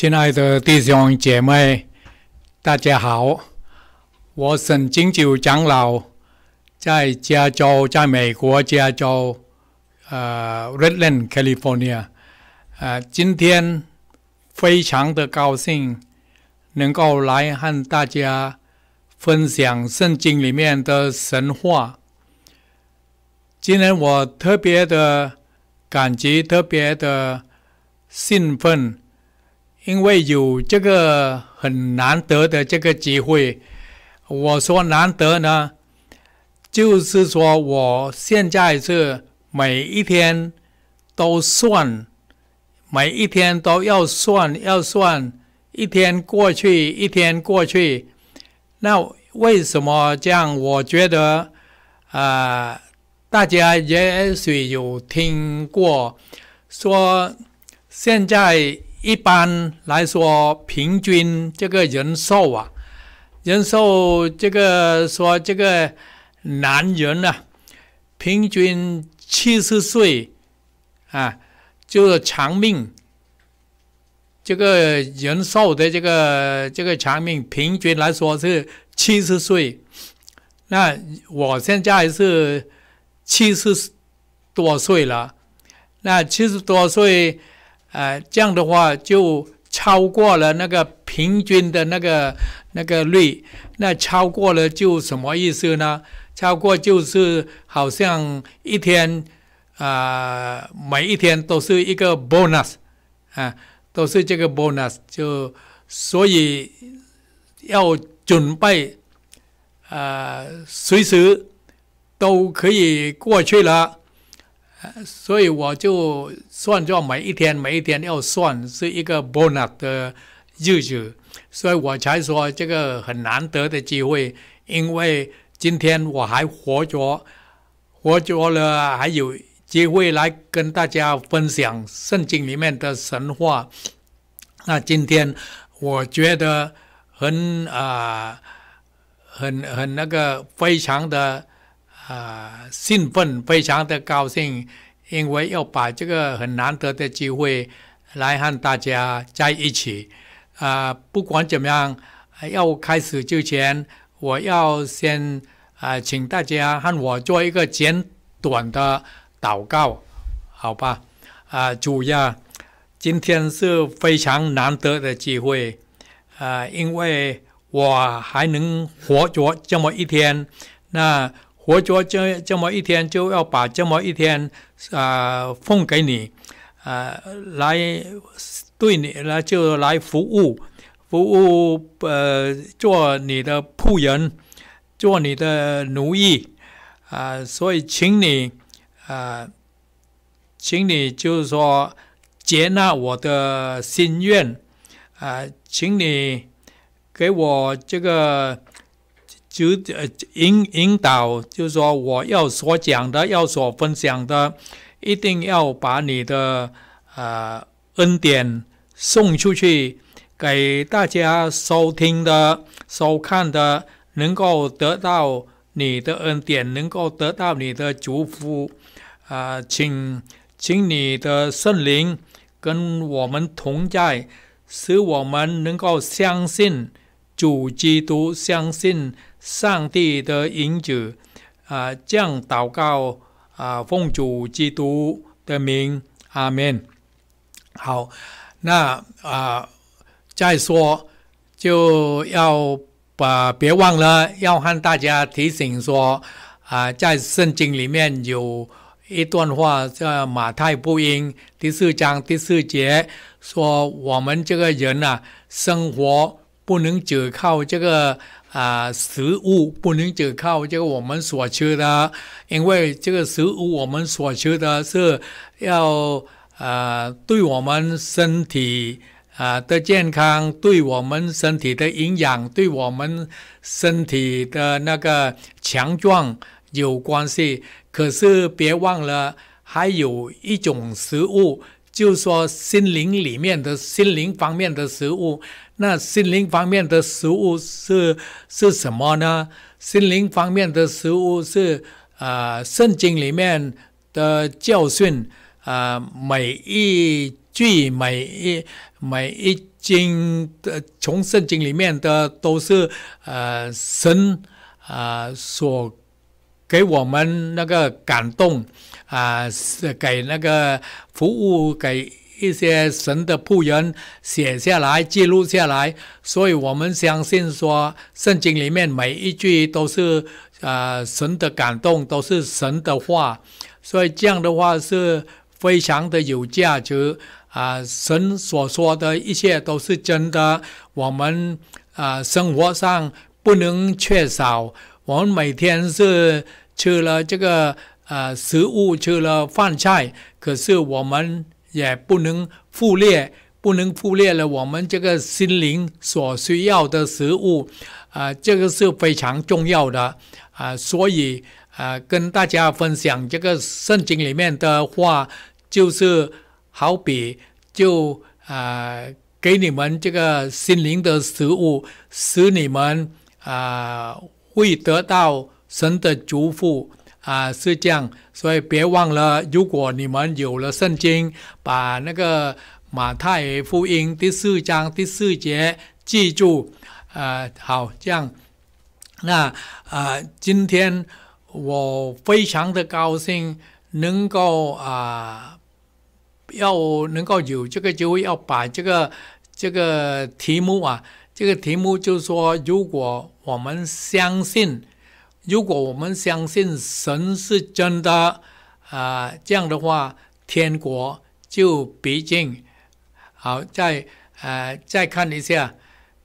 亲爱的弟兄姐妹，大家好！我沈金九长老在加州，在美国加州，呃，Redland California，呃，今天非常的高兴能够来和大家分享圣经里面的神话。今天我特别的感激，特别的兴奋。因为有这个很难得的这个机会，我说难得呢，就是说我现在是每一天都算，每一天都要算，要算一天过去一天过去，那为什么这样？我觉得，呃，大家也许有听过，说现在。一般来说，平均这个人寿啊，人寿这个说这个男人呢，平均七十岁啊，就是长命。这个人寿的这个这个长命，平均来说是七十岁。那我现在是七十多岁了，那七十多岁。呃，这样的话就超过了那个平均的那个那个率，那超过了就什么意思呢？超过就是好像一天，啊，每一天都是一个 bonus，啊，都是这个 bonus，就所以要准备，啊，随时都可以过去了。呃，所以我就算作每一天，每一天要算是一个 bonus 的日子，所以我才说这个很难得的机会，因为今天我还活着，活着了还有机会来跟大家分享圣经里面的神话。那今天我觉得很啊，很很那个非常的。啊，兴奋，非常的高兴，因为要把这个很难得的机会来和大家在一起。啊，不管怎么样，要开始之前，我要先啊，请大家和我做一个简短的祷告，好吧？啊，主要今天是非常难得的机会，啊，因为我还能活着这么一天，那。我觉这这么一天就要把这么一天啊奉给你，啊来对你来就来服务，服务呃做你的仆人，做你的奴役啊，所以请你啊，请你就是说接纳我的心愿啊，请你给我这个。就呃引引导，就是说我要所讲的，要所分享的，一定要把你的呃恩典送出去，给大家收听的、收看的，能够得到你的恩典，能够得到你的祝福啊！请请你的圣灵跟我们同在，使我们能够相信。主基督相信上帝的应旨，啊，将祷告啊奉主基督的名，阿门。好，那啊再说就要把别忘了，要和大家提醒说啊，在圣经里面有一段话叫《马太福音》第四章第四节，说我们这个人啊，生活。不能只靠这个啊食物，不能只靠这个我们所吃的，因为这个食物我们所吃的是要啊对我们身体啊的健康、对我们身体的营养、对我们身体的那个强壮有关系。可是别忘了，还有一种食物。就说心灵里面的心灵方面的食物，那心灵方面的食物是是什么呢？心灵方面的食物是，呃，圣经里面的教训，啊，每一句每一每一经的从圣经里面的都是，呃，神啊所。给我们那个感动啊，是给那个服务给一些神的仆人写下来记录下来，所以我们相信说圣经里面每一句都是啊神的感动，都是神的话，所以这样的话是非常的有价值啊。神所说的一切都是真的，我们啊生活上不能缺少。我们每天是吃了这个呃食物，吃了饭菜，可是我们也不能忽略，不能忽略了我们这个心灵所需要的食物，啊，这个是非常重要的啊。所以啊，跟大家分享这个圣经里面的话，就是好比就啊，给你们这个心灵的食物，使你们啊。会得到神的祝福啊，是这样，所以别忘了，如果你们有了圣经，把那个马太福音第四章第四节记住，呃，好，这样，那呃，今天我非常的高兴，能够啊，要能够有这个机会，要把这个这个题目啊。这个题目就是说，如果我们相信，如果我们相信神是真的，啊，这样的话，天国就毕竟好再呃再看一下，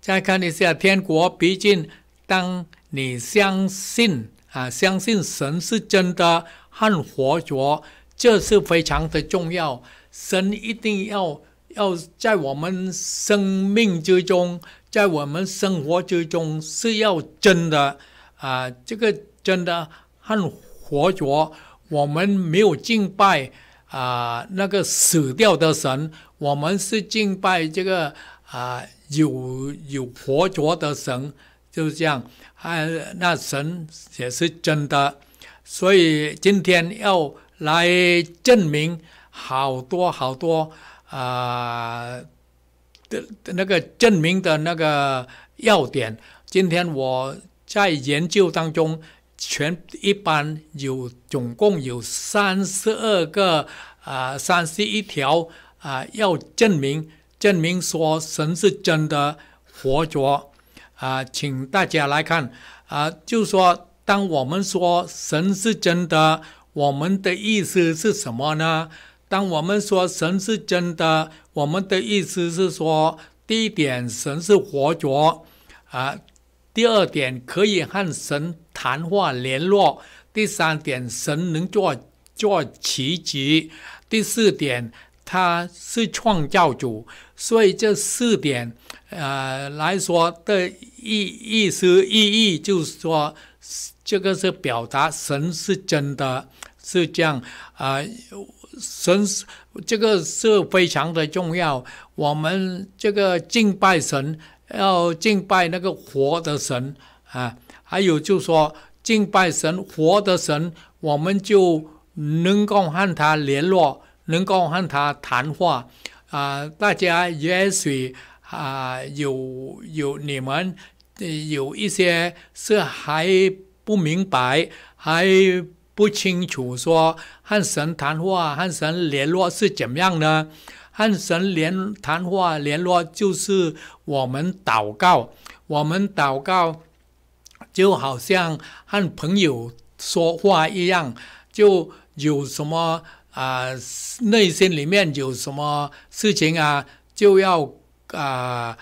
再看一下天国。毕竟，当你相信啊，相信神是真的和活着，这是非常的重要。神一定要要在我们生命之中。在我们生活之中是要真的，啊，这个真的很活着，我们没有敬拜啊那个死掉的神，我们是敬拜这个啊有有活着的神，就这样，哎，那神也是真的，所以今天要来证明好多好多啊。那个证明的那个要点，今天我在研究当中，全一般有总共有三十二个啊，三十一条啊，要证明证明说神是真的活着啊，请大家来看啊，就说当我们说神是真的，我们的意思是什么呢？当我们说神是真的，我们的意思是说：第一点，神是活着；啊，第二点，可以和神谈话联络；第三点，神能做做奇迹；第四点，他是创造主。所以这四点，呃，来说的意意思意义，就是说，这个是表达神是真的，是这样啊。神，这个是非常的重要。我们这个敬拜神，要敬拜那个活的神啊。还有就是说，敬拜神，活的神，我们就能够和他联络，能够和他谈话啊。大家也许啊，有有你们有一些是还不明白，还。不清楚说和神谈话、和神联络是怎么样呢？和神联谈话、联络就是我们祷告，我们祷告就好像和朋友说话一样，就有什么啊，内心里面有什么事情啊，就要啊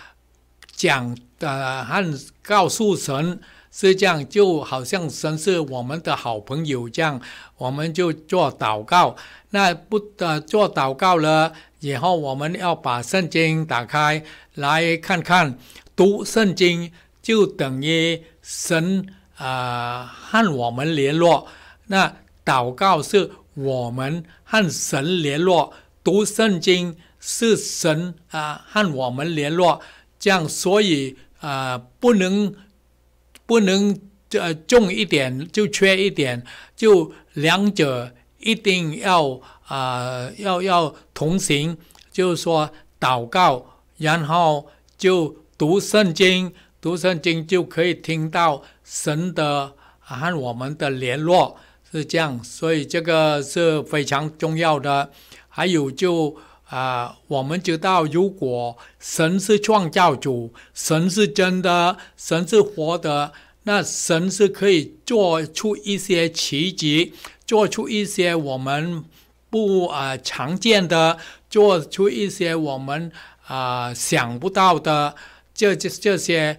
讲的，和告诉神。是这样，就好像神是我们的好朋友这样，我们就做祷告。那不呃做祷告了，然后我们要把圣经打开来看看，读圣经就等于神啊和我们联络。那祷告是我们和神联络，读圣经是神啊和我们联络。这样，所以啊不能。不能，呃，重一点就缺一点，就两者一定要啊，要要同行，就是说祷告，然后就读圣经，读圣经就可以听到神的和我们的联络是这样，所以这个是非常重要的。还有就。啊，我们知道，如果神是创造主，神是真的，神是活的，那神是可以做出一些奇迹，做出一些我们不啊常见的，做出一些我们啊想不到的，这这这些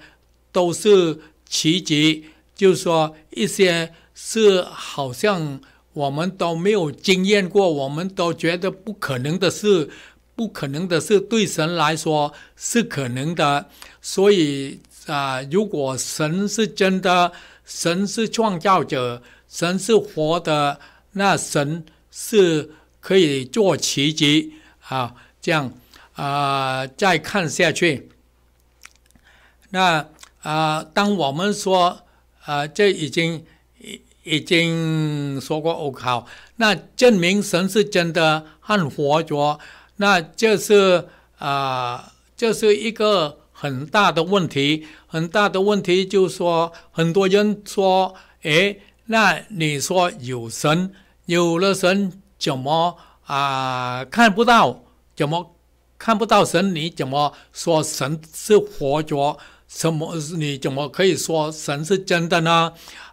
都是奇迹。就是说一些是好像。我们都没有经验过，我们都觉得不可能的事，不可能的事，对神来说是可能的。所以啊，如果神是真的，神是创造者，神是活的，那神是可以做奇迹啊。这样啊，再看下去。那啊，当我们说啊，这已经。已经说过无效，那证明神是真的很活着，那这是啊，这是一个很大的问题。很大的问题就是说，很多人说，哎，那你说有神，有了神怎么啊看不到？怎么看不到神？你怎么说神是活着？什么？你怎么可以说神是真的呢？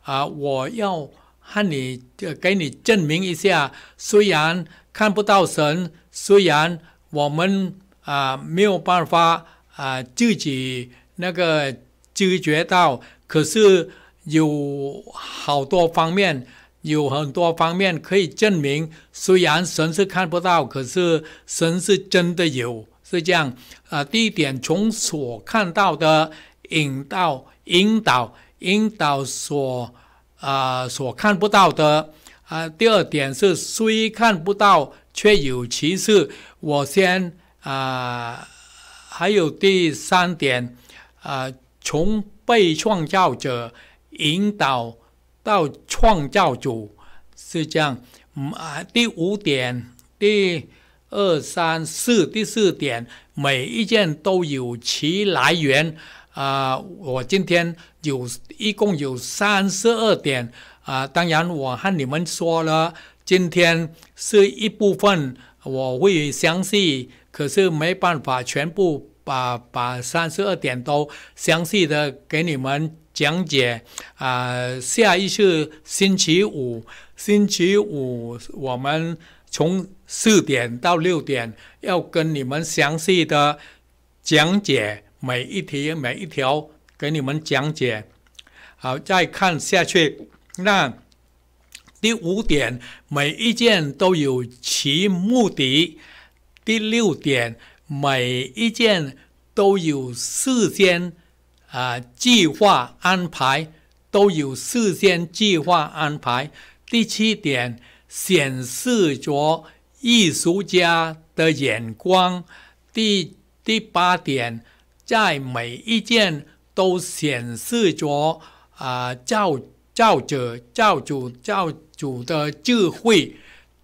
啊！我要和你给你证明一下，虽然看不到神，虽然我们啊没有办法啊自己那个知觉到，可是有好多方面，有很多方面可以证明，虽然神是看不到，可是神是真的有，是这样。啊，第一点，从所看到的引到引导引导所。啊，所看不到的。啊，第二点是虽看不到，却有其事。我先啊，还有第三点啊，从被创造者引导到创造主，是这样。啊，第五点，第二、三、四，第四点，每一件都有其来源。啊，我今天。有，一共有三十二点啊！当然，我和你们说了，今天是一部分，我会详细，可是没办法全部把把三十二点都详细的给你们讲解啊！下一次星期五，星期五我们从四点到六点要跟你们详细的讲解每一题每一条。给你们讲解，好，再看下去。那第五点，每一件都有其目的；第六点，每一件都有事先啊计划安排，都有事先计划安排。第七点显示着艺术家的眼光。第第八点，在每一件。都显示着啊，教教者、教主、教主的智慧。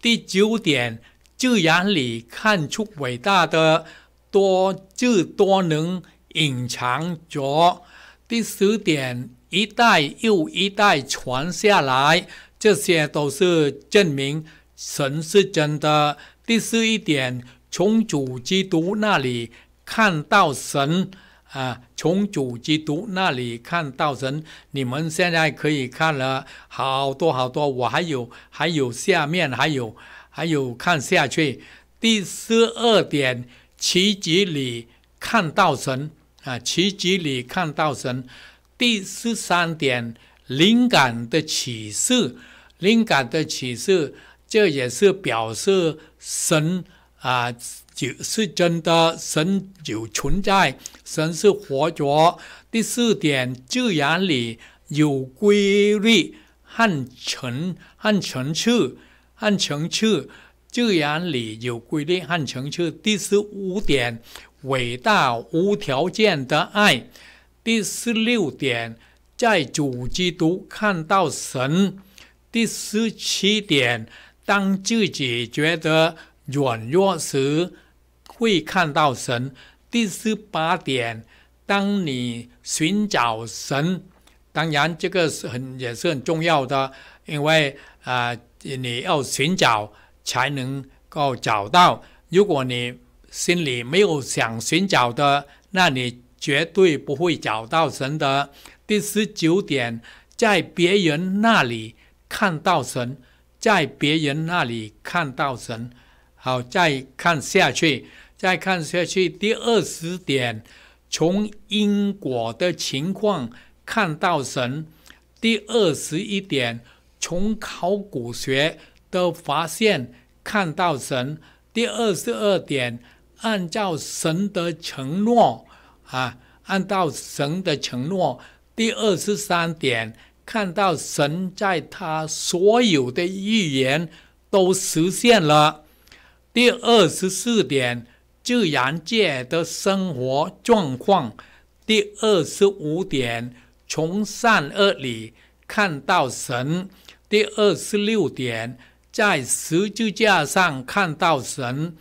第九点，自然里看出伟大的多智多能，隐藏着。第十点，一代又一代传下来，这些都是证明神是真的。第十一点，从主基督那里看到神。啊，从主基督那里看到神，你们现在可以看了好多好多。我还有还有下面还有还有看下去。第十二点，奇迹里看到神啊，奇迹里看到神。第十三点，灵感的启示，灵感的启示，这也是表示神啊。就是真的神就存在，神是活着。第四点，自然里有规律和成和层次和层次，自然里有规律和层次。第十五点，伟大无条件的爱。第十六点，在主基督看到神。第十七点，当自己觉得软弱时。会看到神。第十八点，当你寻找神，当然这个是很也是很重要的，因为啊，你要寻找才能够找到。如果你心里没有想寻找的，那你绝对不会找到神的。第十九点，在别人那里看到神，在别人那里看到神，好，再看下去。再看下去，第二十点，从因果的情况看到神；第二十一点，从考古学的发现看到神；第二十二点，按照神的承诺啊，按照神的承诺；第二十三点，看到神在他所有的预言都实现了；第二十四点。自然界的生活状况。第二十五点，从善恶里看到神。第二十六点，在十字架上看到神。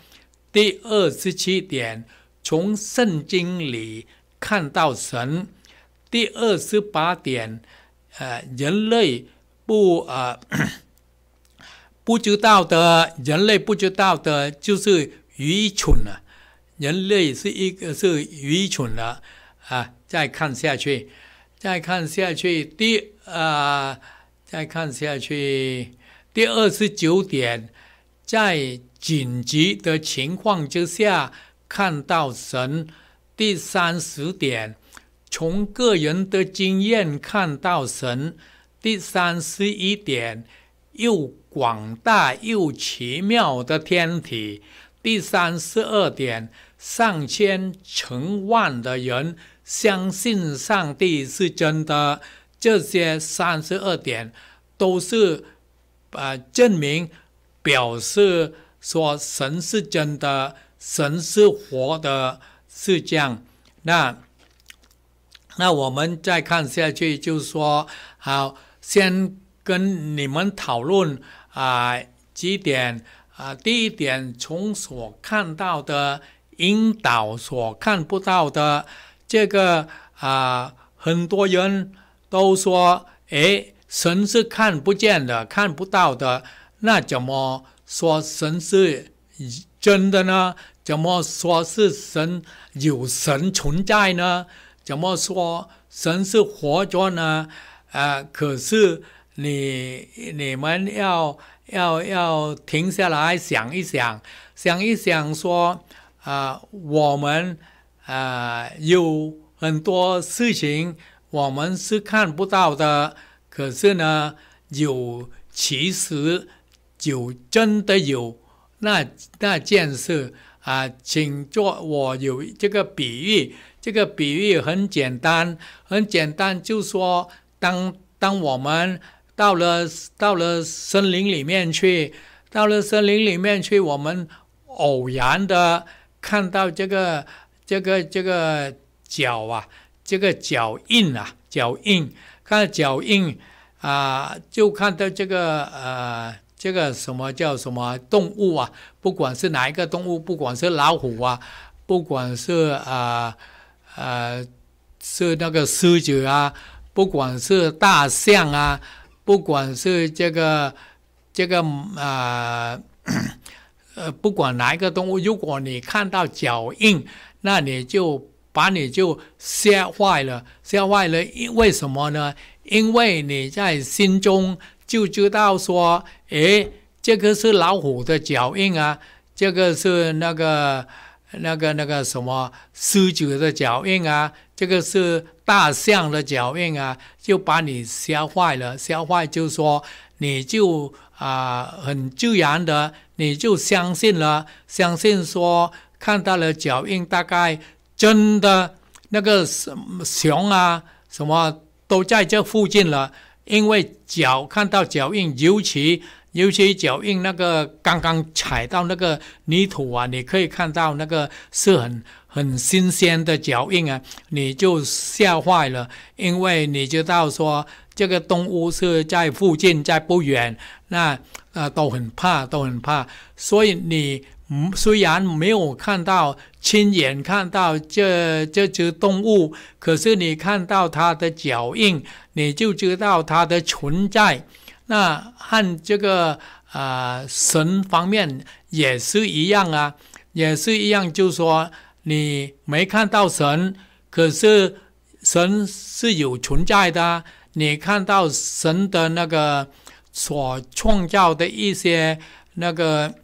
第二十七点，从圣经里看到神。第二十八点，呃，人类不呃 不知道的，人类不知道的，就是愚蠢啊。人类是一个是愚蠢的啊！再看下去，再看下去，第呃，再看下去，第二十九点，在紧急的情况之下看到神；第三十点，从个人的经验看到神；第三十一点，又广大又奇妙的天体。第三十二点，上千成万的人相信上帝是真的。这些三十二点都是啊，证明表示说神是真的，神是活的，是这样。那那我们再看下去，就是说，好，先跟你们讨论啊几点。啊，第一点，从所看到的引导所看不到的这个啊，很多人都说，哎，神是看不见的、看不到的，那怎么说神是真的呢？怎么说是神有神存在呢？怎么说神是活着呢？啊，可是你你们要。要要停下来想一想，想一想说，啊，我们啊有很多事情我们是看不到的，可是呢，有其实有真的有那那件事啊，请做我有这个比喻，这个比喻很简单，很简单，就说当当我们。到了，到了森林里面去，到了森林里面去，我们偶然的看到这个、这个、这个脚啊，这个脚印啊，脚印，看脚印啊，就看到这个呃，这个什么叫什么动物啊？不管是哪一个动物，不管是老虎啊，不管是啊呃是那个狮子啊，不管是大象啊。不管是这个这个啊 呃，不管哪一个动物，如果你看到脚印，那你就把你就吓坏了，吓坏了，因为什么呢？因为你在心中就知道说，诶，这个是老虎的脚印啊，这个是那个那个那个什么狮子的脚印啊。这个是大象的脚印啊，就把你吓坏了。吓坏就说，你就啊很自然的，你就相信了。相信说看到了脚印，大概真的那个什么熊啊什么都在这附近了。因为脚看到脚印，尤其尤其脚印那个刚刚踩到那个泥土啊，你可以看到那个是很。很新鲜的脚印啊，你就吓坏了，因为你知道说这个动物是在附近，在不远，那呃都很怕，都很怕。所以你虽然没有看到亲眼看到这这只动物，可是你看到它的脚印，你就知道它的存在。那和这个呃神方面也是一样啊，也是一样，就是说。你没看到神，可是神是有存在的。你看到神的那个所创造的一些那个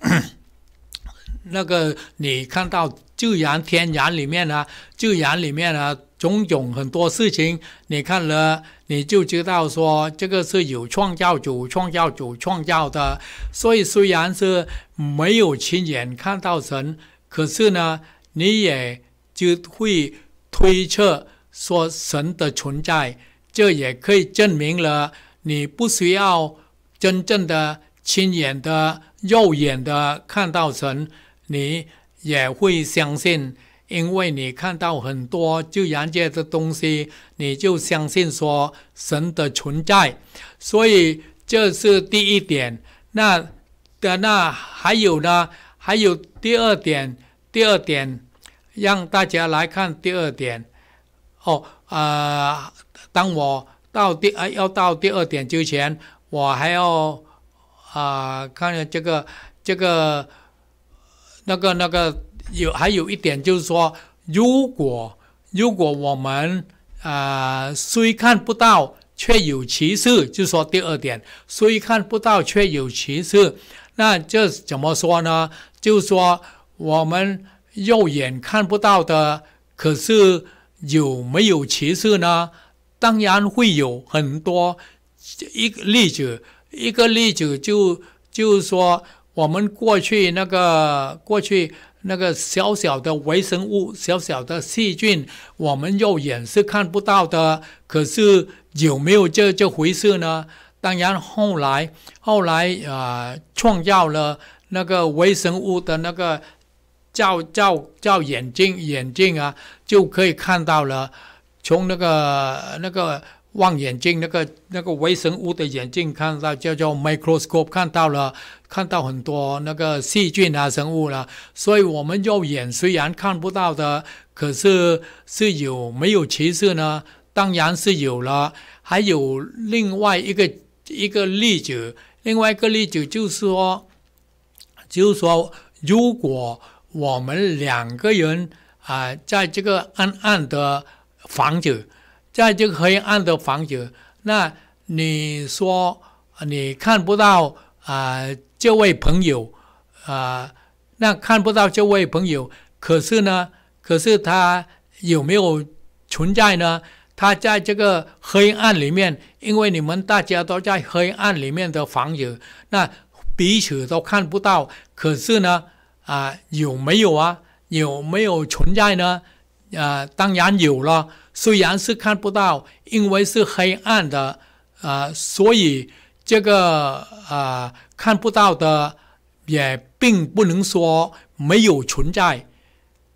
那个，你看到自然、天然里面呢，自然里面呢种种很多事情，你看了你就知道说这个是有创造主、创造主创造的。所以虽然是没有亲眼看到神，可是呢。你也就会推测说神的存在，这也可以证明了。你不需要真正的亲眼的肉眼的看到神，你也会相信，因为你看到很多自然界的东西，你就相信说神的存在。所以这是第一点。那的那还有呢？还有第二点，第二点。让大家来看第二点，哦，呃，当我到第啊要到第二点之前，我还要啊看这个这个那个那个有还有一点就是说，如果如果我们啊虽看不到，却有其事，就说第二点，虽看不到却有其事，那这怎么说呢？就说我们。肉眼看不到的，可是有没有歧视呢？当然会有很多一个例子，一个例子就就是说，我们过去那个过去那个小小的微生物、小小的细菌，我们肉眼是看不到的。可是有没有这这回事呢？当然，后来后来啊，创造了那个微生物的那个。照照照眼镜眼镜啊，就可以看到了。从那个那个望远镜，那个那个微生物的眼镜看到，叫做 microscope 看到了，看到很多那个细菌啊生物了。所以，我们肉眼虽然看不到的，可是是有没有歧视呢？当然是有了。还有另外一个一个例子，另外一个例子就是说，就是说，如果。我们两个人啊，在这个暗暗的房子，在这个黑暗的房子，那你说你看不到啊？这位朋友啊，那看不到这位朋友，可是呢？可是他有没有存在呢？他在这个黑暗里面，因为你们大家都在黑暗里面的房子，那彼此都看不到，可是呢？啊，有没有啊？有没有存在呢？啊，当然有了。虽然是看不到，因为是黑暗的，啊，所以这个啊看不到的也并不能说没有存在。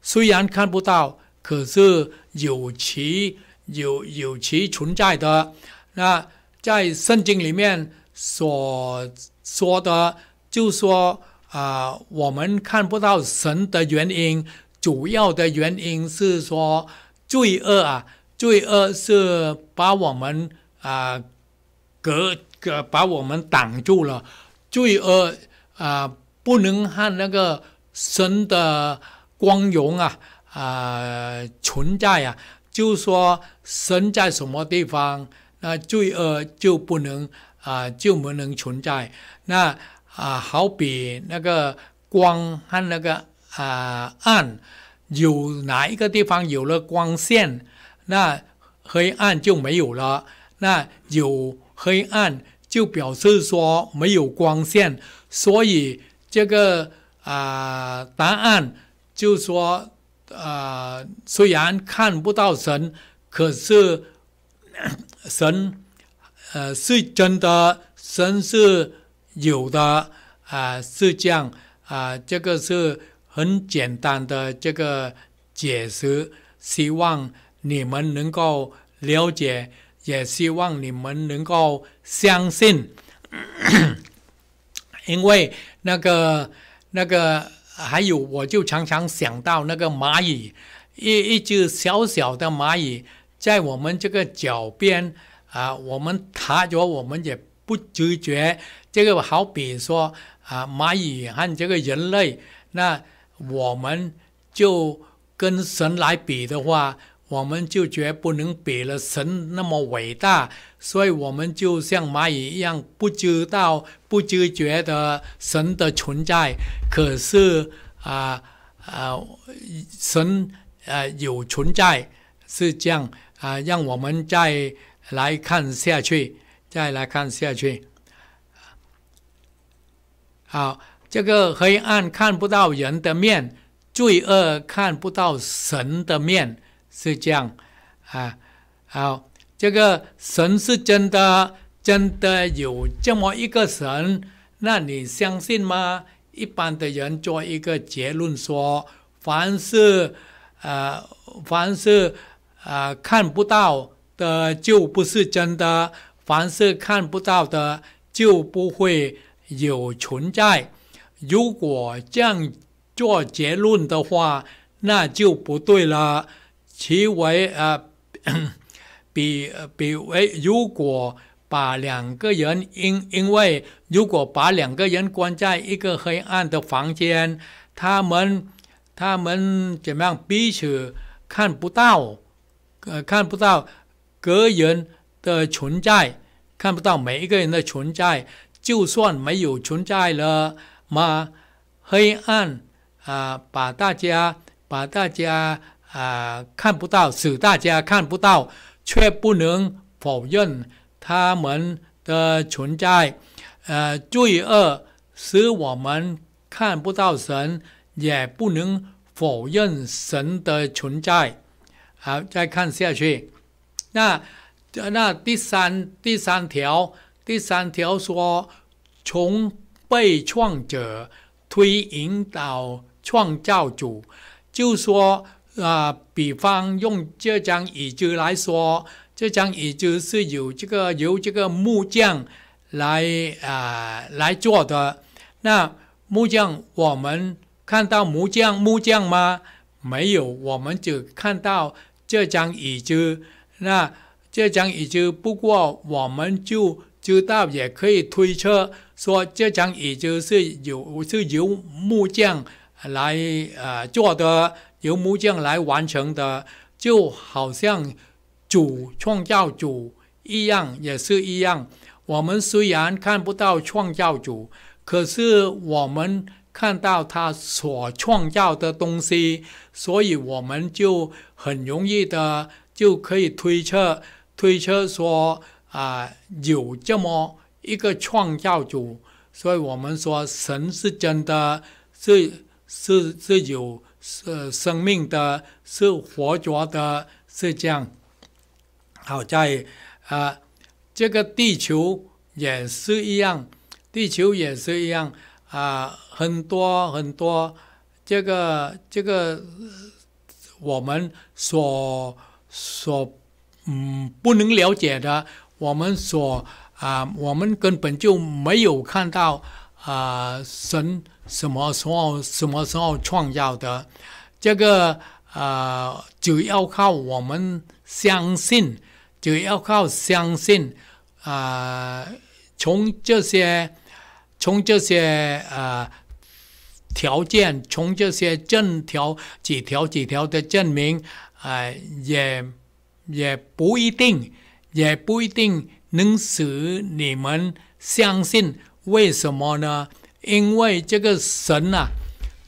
虽然看不到，可是有其有有其存在的。那在圣经里面所说的，就说。啊，我们看不到神的原因，主要的原因是说罪恶啊，罪恶是把我们啊隔隔把我们挡住了，罪恶啊不能看那个神的光荣啊啊存在啊，就说神在什么地方，那罪恶就不能啊就不能存在，那。啊，好比那个光和那个啊暗，有哪一个地方有了光线，那黑暗就没有了；那有黑暗就表示说没有光线。所以这个啊答案就说啊，虽然看不到神，可是神呃是真的，神是。有的啊，是这样啊，这个是很简单的这个解释，希望你们能够了解，也希望你们能够相信，因为那个那个还有，我就常常想到那个蚂蚁，一一只小小的蚂蚁在我们这个脚边啊，我们踏着，我们也不知觉。这个好比说啊，蚂蚁和这个人类，那我们就跟神来比的话，我们就绝不能比了神那么伟大，所以我们就像蚂蚁一样，不知道、不知觉的神的存在。可是啊啊，神啊有存在，是这样啊，让我们再来看下去，再来看下去。好，这个黑暗看不到人的面，罪恶看不到神的面，是这样啊？好，这个神是真的，真的有这么一个神，那你相信吗？一般的人做一个结论说，凡是呃凡是呃看不到的就不是真的，凡是看不到的就不会。有存在，如果这样做结论的话，那就不对了。其为呃，比比为，如果把两个人因因为，如果把两个人关在一个黑暗的房间，他们他们怎么样？彼此看不到，呃，看不到个人的存在，看不到每一个人的存在。就算没有存在了嘛，黑暗啊，把大家把大家啊看不到，使大家看不到，却不能否认他们的存在。呃，罪恶使我们看不到神，也不能否认神的存在。好，再看下去，那那第三第三条。第三条说，从被创者推引导创造主，就说啊，比方用这张椅子来说，这张椅子是由这个由这个木匠来啊来做的。那木匠，我们看到木匠木匠吗？没有，我们只看到这张椅子。那这张椅子，不过我们就。知道也可以推测，说这张椅子是由是由木匠来呃做的，由木匠来完成的，就好像主创造主一样，也是一样。我们虽然看不到创造主，可是我们看到他所创造的东西，所以我们就很容易的就可以推测，推测说。啊，有这么一个创造主，所以我们说神是真的，是是是有是生命的，是活着的，是这样。好在，呃，这个地球也是一样，地球也是一样啊，很多很多，这个这个我们所所嗯不能了解的。我们所啊，我们根本就没有看到啊，神什么时候、什么时候创造的，这个啊，主要靠我们相信，主要靠相信啊。从这些、从这些呃条件，从这些证条、几条、几条的证明，哎，也也不一定。也不一定能使你们相信，为什么呢？因为这个神呐，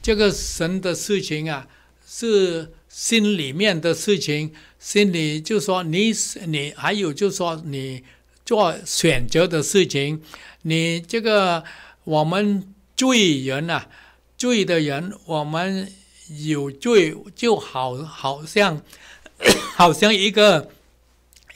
这个神的事情啊，是心里面的事情，心里就说你，你还有就说你做选择的事情，你这个我们罪人呐，罪的人，我们有罪，就好好像好像一个。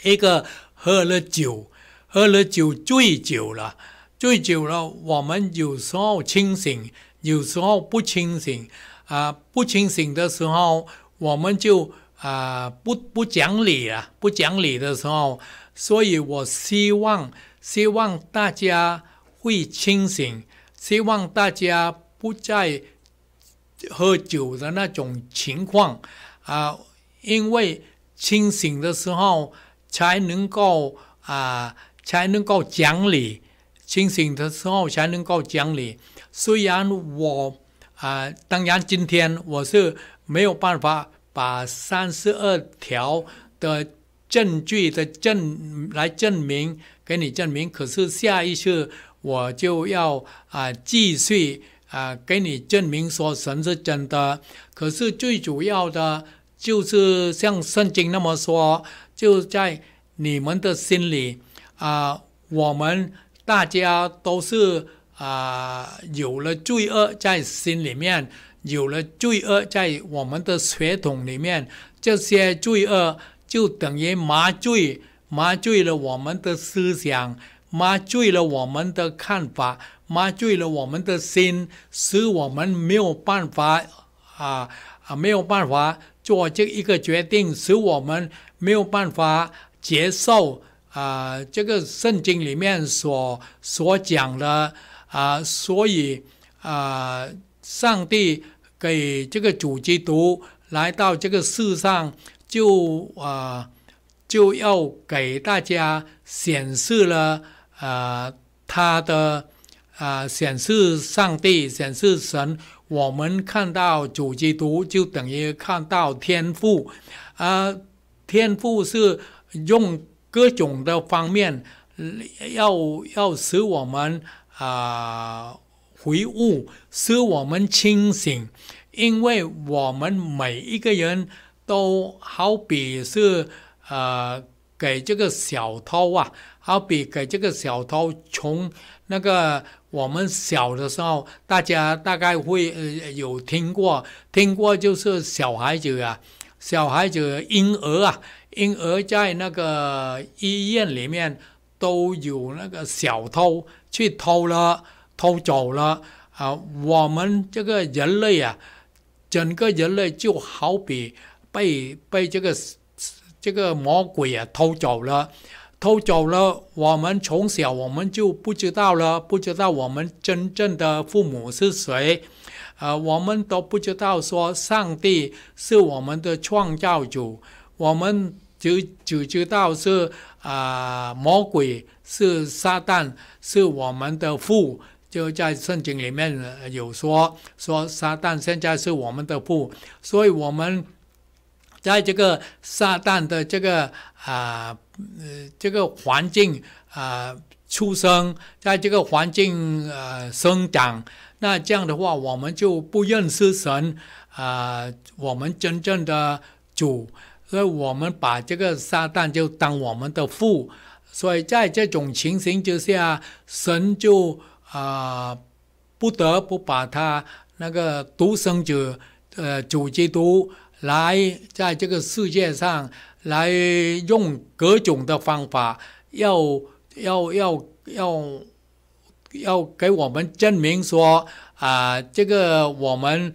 一个喝了酒，喝了酒醉酒了，醉酒了。我们有时候清醒，有时候不清醒。啊，不清醒的时候，我们就啊不不讲理了。不讲理的时候，所以我希望希望大家会清醒，希望大家不再喝酒的那种情况啊，因为清醒的时候。才能够啊才能够讲理清醒的时候才能够讲理虽然我啊当然今天我是没有办法把三十二条的证据的证来证明给你证明可是下一次我就要啊继续啊给你证明说神是真的可是最主要的就是像圣经那么说就在你们的心里啊，我们大家都是啊，有了罪恶在心里面，有了罪恶在我们的血统里面，这些罪恶就等于麻醉、麻醉了我们的思想，麻醉了我们的看法，麻醉了我们的心，使我们没有办法啊啊，没有办法做这一个决定，使我们。没有办法接受啊！这个圣经里面所所讲的啊，所以啊，上帝给这个主基督来到这个世上，就啊，就要给大家显示了啊，他的啊，显示上帝，显示神。我们看到主基督，就等于看到天赋，啊。天赋是用各种的方面，要要使我们啊悔悟，使我们清醒，因为我们每一个人都好比是呃给这个小偷啊，好比给这个小偷从那个我们小的时候，大家大概会呃有听过，听过就是小孩子啊。小孩子、婴儿啊，婴儿在那个医院里面，都有那个小偷去偷了、偷走了啊！我们这个人类啊，整个人类就好比被被这个这个魔鬼啊偷走了，偷走了。我们从小我们就不知道了，不知道我们真正的父母是谁。呃，我们都不知道说上帝是我们的创造主，我们只只知道是啊魔鬼是撒旦是我们的父，就在圣经里面有说说撒旦现在是我们的父，所以我们在这个撒旦的这个啊呃这个环境啊出生，在这个环境啊生长。那这样的话，我们就不认识神啊，我们真正的主，那我们把这个撒旦就当我们的父，所以在这种情形之下，神就啊不得不把他那个独生子，呃，主基督来在这个世界上来用各种的方法，要要要要。要给我们证明说，啊，这个我们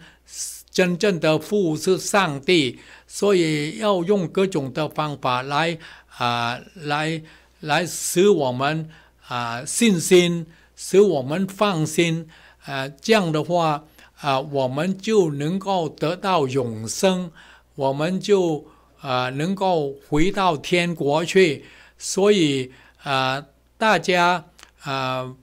真正的父是上帝，所以要用各种的方法来，啊，来来使我们啊信心，使我们放心，呃，这样的话，啊，我们就能够得到永生，我们就啊能够回到天国去，所以啊，大家啊。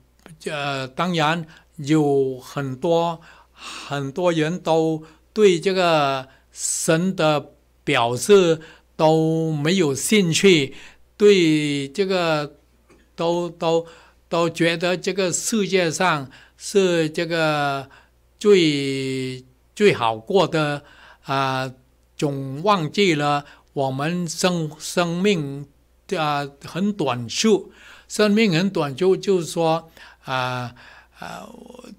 呃，当然有很多很多人都对这个神的表示都没有兴趣，对这个都都都觉得这个世界上是这个最最好过的啊，总忘记了我们生生命啊很短促，生命很短促，就是说。啊，呃，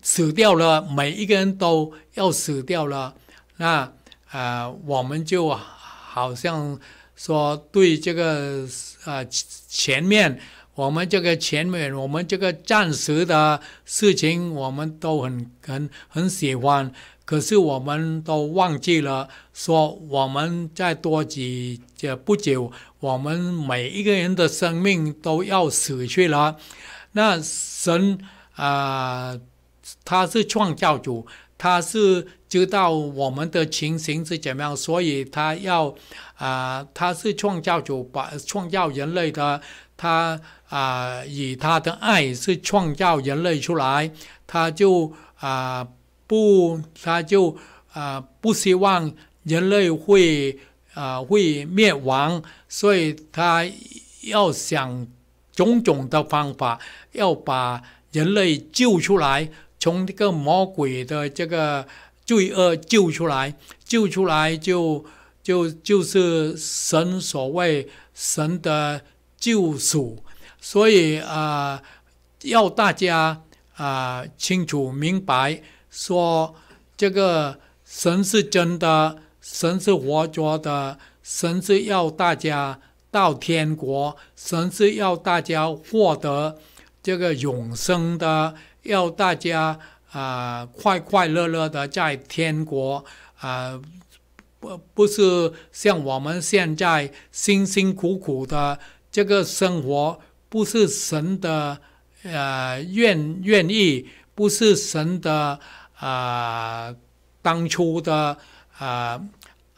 死掉了，每一个人都要死掉了。那啊，我们就好像说对这个啊，前面我们这个前面我们这个暂时的事情，我们都很很很喜欢。可是我们都忘记了，说我们在多几这不久，我们每一个人的生命都要死去了。那神啊，他是创造主，他是知道我们的情形是怎么样，所以他要啊，他是创造主，把创造人类的，他啊，以他的爱是创造人类出来，他就啊不，他就啊不希望人类会啊会灭亡，所以他要想。种种的方法要把人类救出来，从这个魔鬼的这个罪恶救出来，救出来就就就是神所谓神的救赎。所以啊，要大家啊清楚明白，说这个神是真的，神是活着的，神是要大家。到天国，神是要大家获得这个永生的，要大家啊快快乐乐的在天国啊，不不是像我们现在辛辛苦苦的这个生活，不是神的呃愿愿意，不是神的啊当初的啊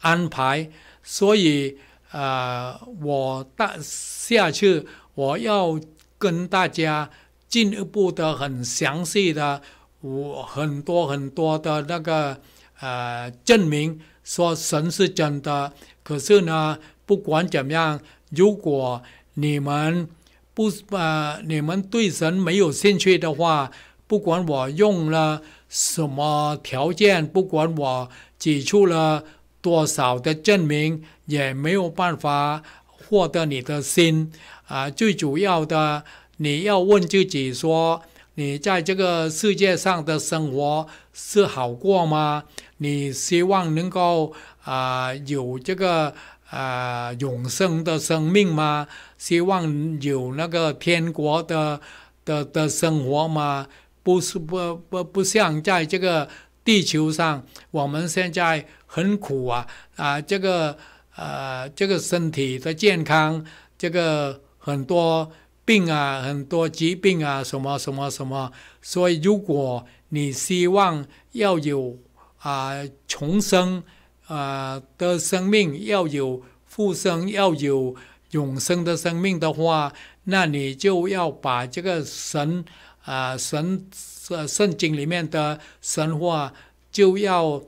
安排，所以。呃，我大下去，我要跟大家进一步的、很详细的，我很多很多的那个呃证明，说神是真的。可是呢，不管怎么样，如果你们不呃，你们对神没有兴趣的话，不管我用了什么条件，不管我举出了。多少的证明也没有办法获得你的心啊！最主要的，你要问自己说：你在这个世界上的生活是好过吗？你希望能够啊有这个啊永生的生命吗？希望有那个天国的的的生活吗？不是不不不像在这个。地球上我们现在很苦啊啊，这个呃，这个身体的健康，这个很多病啊，很多疾病啊，什么什么什么。所以，如果你希望要有啊重生啊的生命，要有复生，要有永生的生命的话，那你就要把这个神啊神。圣圣经里面的神话就要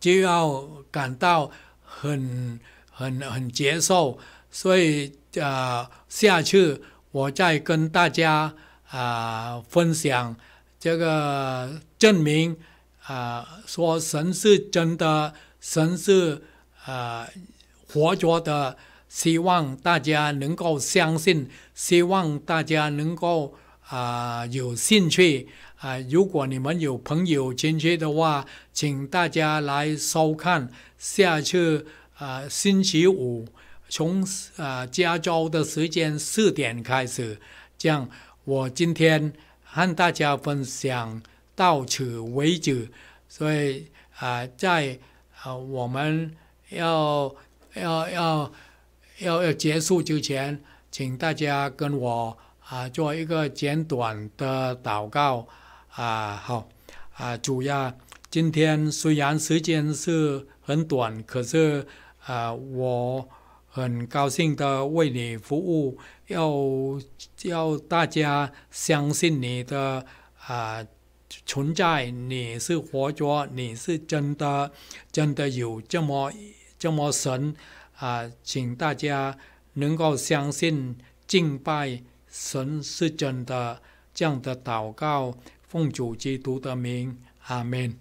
就要感到很很很接受，所以呃，下次我再跟大家啊分享这个证明啊，说神是真的，神是啊活着的，希望大家能够相信，希望大家能够。啊，有兴趣啊？如果你们有朋友、亲戚的话，请大家来收看。下次啊，星期五从啊加州的时间四点开始。这样，我今天和大家分享到此为止。所以啊，在啊我们要要要要要结束之前，请大家跟我。啊，做一个简短的祷告啊！好啊，主呀，今天虽然时间是很短，可是啊，我很高兴的为你服务，要要大家相信你的啊存在，你是活着，你是真的，真的有这么这么神啊！请大家能够相信、敬拜。神是真的，这样的祷告，奉主基督的名，阿门。